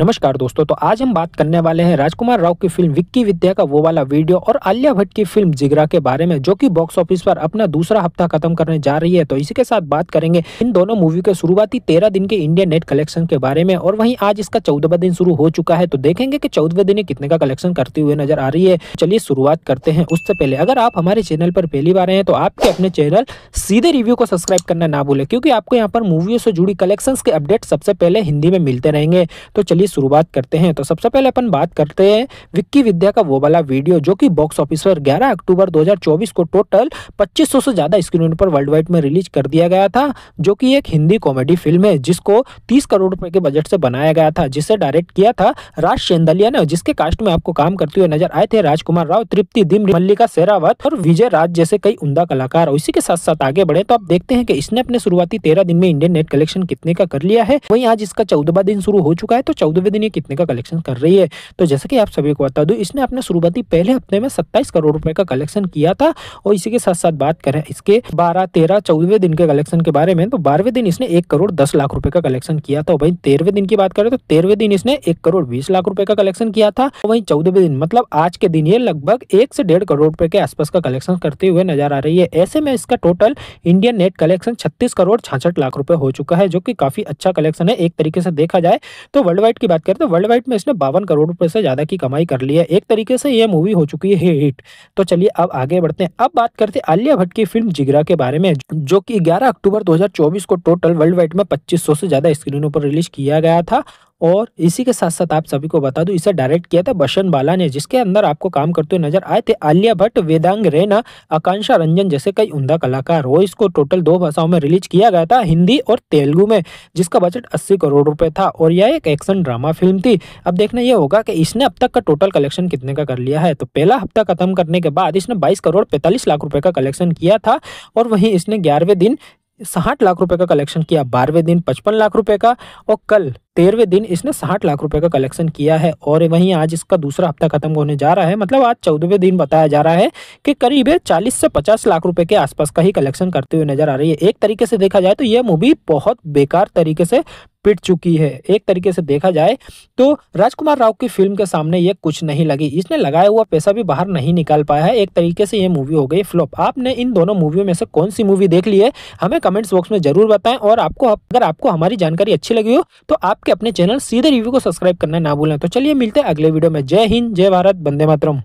नमस्कार दोस्तों तो आज हम बात करने वाले हैं राजकुमार राव की फिल्म विक्की विद्या का वो वाला वीडियो और आलिया भट्ट की फिल्म जिगरा के बारे में जो कि बॉक्स ऑफिस पर अपना दूसरा हफ्ता खत्म करने जा रही है तो इसी के साथ बात करेंगे इन दोनों मूवी के शुरुआती तेरह दिन के इंडियन नेट कलेक्शन के बारे में और वही आज इसका चौदहवा दिन शुरू हो चुका है तो देखेंगे की चौदहवें दिन कितने का कलेक्शन करते हुए नजर आ रही है चलिए शुरुआत करते हैं उससे पहले अगर आप हमारे चैनल पर पहली बार हैं तो आपके अपने चैनल सीधे रिव्यू को सब्सक्राइब करना ना भूले क्योंकि आपको यहाँ पर मूवियों से जुड़ी कलेक्शन के अपडेट सबसे पहले हिंदी में मिलते रहेंगे तो चलिए शुरुआत करते हैं तो सबसे पहले अपन बात करते हैं विक्की विद्या का वो वाला वीडियो जो कि बॉक्स ऑफिस पर 11 अक्टूबर 2024 को टोटल 2500 से ज़्यादा स्क्रीन पर वर्ल्ड वाइड में रिलीज कर दिया गया था जो कि एक हिंदी कॉमेडी फिल्म है जिसको तीस करोड़ रुपए के बजट से बनाया गया था जिसे डायरेक्ट किया था राज शेंदलिया ने जिसके कास्ट में आपको काम करते हुए नजर आए थे राजकुमार राव तृप्ति दिम मल्लिका सेरावत और विजय राज जैसे कई उमदा कलाकार इसी के साथ साथ आगे बढ़े तो आप देखते हैं कि इसने अपने शुरुआती तेरह दिन में इंडियन नेट कलेक्शन कितने का कर लिया है वही आज इसका चौदहवा दिन शुरू हो चुका है तो चौदह दिन कितने का कलेक्शन कर रही है तो जैसा कि आप सभी को बता दूँ इसने अपने शुरुआती पहले हफ्ते में सत्ताईस करोड़ रुपए का कलेक्शन किया था और इसी के साथ साथ बात करें इसके बारह तेरह चौदहवें दिन के कलेक्शन के बारे में तो बारहवें दिन इसने एक करोड़ दस लाख रुपए का कलेक्शन किया था वही तेरहवें दिन की बात करें तो तेरहवें दिन इसने एक करोड़ बीस लाख रुपए का कलेक्शन किया था वही चौदहवें दिन मतलब आज के दिन ये लगभग एक से डेढ़ करोड़ रुपए के आसपास का कलेक्शन करते हुए नजर आ रही है ऐसे में इसका टोटल इंडियन नेट कलेक्शन छत्तीस करोड़ छाछठ लाख रुपए हो चुका है जो कि काफी अच्छा कलेक्शन है एक तरीके से देखा जाए तो वर्ल्ड वाइड की की बात करें तो वर्ल्ड वाइड में इसने बावन करोड़ रुपए से ज़्यादा की कमाई कर ली है एक तरीके से यह मूवी हो चुकी है हिट तो चलिए अब आगे बढ़ते हैं अब बात करते हैं आलिया भट्ट की फिल्म जिगरा के बारे में जो कि 11 अक्टूबर 2024 को टोटल वर्ल्ड वाइड में 2500 से ज़्यादा स्क्रीनों पर रिलीज किया गया था और इसी के साथ साथ आप सभी को बता दूं इसे डायरेक्ट किया था बशन बाला ने जिसके अंदर आपको काम करते हुए नजर आए थे आलिया भट्ट वेदांग रैना आकांक्षा रंजन जैसे कई उमदा कलाकार हो इसको टोटल दो भाषाओं में रिलीज किया गया था हिंदी और तेलुगु में जिसका बजट अस्सी करोड़ रुपये था और यह एक एक्शन ड्रामा फिल्म थी अब देखना यह होगा कि इसने अब तक का टोटल कलेक्शन कितने का कर लिया है तो पहला हफ्ता खत्म करने के बाद इसने बाईस करोड़ पैंतालीस लाख रुपये का कलेक्शन किया था और वहीं इसने ग्यारहवें दिन साठ लाख रुपए का कलेक्शन किया बारहवें दिन पचपन लाख रुपए का और कल तेरहवें दिन इसने साठ लाख रुपए का कलेक्शन किया है और वहीं आज इसका दूसरा हफ्ता खत्म होने जा रहा है मतलब आज चौदहवें दिन बताया जा रहा है कि करीब चालीस से पचास लाख रुपए के आसपास का ही कलेक्शन करते हुए नजर आ रही है एक तरीके से देखा जाए तो यह मूवी बहुत बेकार तरीके से पिट चुकी है एक तरीके से देखा जाए तो राजकुमार राव की फिल्म के सामने ये कुछ नहीं लगी इसने लगाया हुआ पैसा भी बाहर नहीं निकाल पाया है एक तरीके से ये मूवी हो गई फ्लॉप आपने इन दोनों मूवियों में से कौन सी मूवी देख ली है हमें कमेंट्स बॉक्स में जरूर बताएं और आपको अगर आपको हमारी जानकारी अच्छी लगी हो तो आप के अपने चैनल सीधे रिव्यू को सब्सक्राइब करना ना भूलें तो चलिए मिलते हैं अगले वीडियो में जय हिंद जय भारत बंदे मातरम